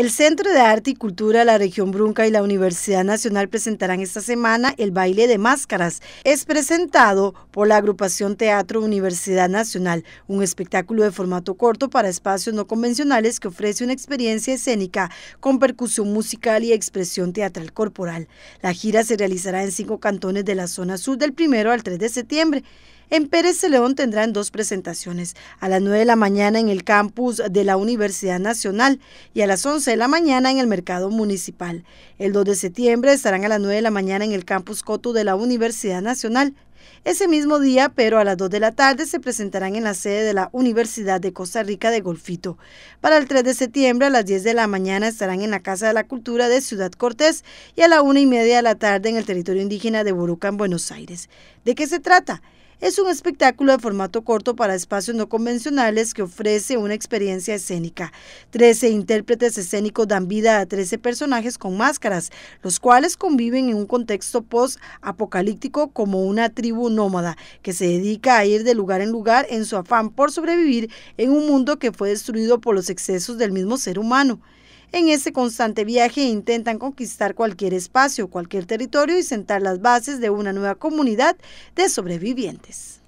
El Centro de Arte y Cultura la Región Brunca y la Universidad Nacional presentarán esta semana el baile de máscaras. Es presentado por la agrupación Teatro Universidad Nacional, un espectáculo de formato corto para espacios no convencionales que ofrece una experiencia escénica con percusión musical y expresión teatral corporal. La gira se realizará en cinco cantones de la zona sur del primero al 3 de septiembre. En Pérez León tendrán dos presentaciones, a las 9 de la mañana en el campus de la Universidad Nacional y a las 11 de la mañana en el mercado municipal. El 2 de septiembre estarán a las 9 de la mañana en el campus Coto de la Universidad Nacional. Ese mismo día, pero a las 2 de la tarde, se presentarán en la sede de la Universidad de Costa Rica de Golfito. Para el 3 de septiembre, a las 10 de la mañana, estarán en la Casa de la Cultura de Ciudad Cortés y a la 1 y media de la tarde en el territorio indígena de Boruca, en Buenos Aires. ¿De qué se trata? Es un espectáculo de formato corto para espacios no convencionales que ofrece una experiencia escénica. Trece intérpretes escénicos dan vida a trece personajes con máscaras, los cuales conviven en un contexto post-apocalíptico como una tribu nómada que se dedica a ir de lugar en lugar en su afán por sobrevivir en un mundo que fue destruido por los excesos del mismo ser humano. En ese constante viaje intentan conquistar cualquier espacio, cualquier territorio y sentar las bases de una nueva comunidad de sobrevivientes.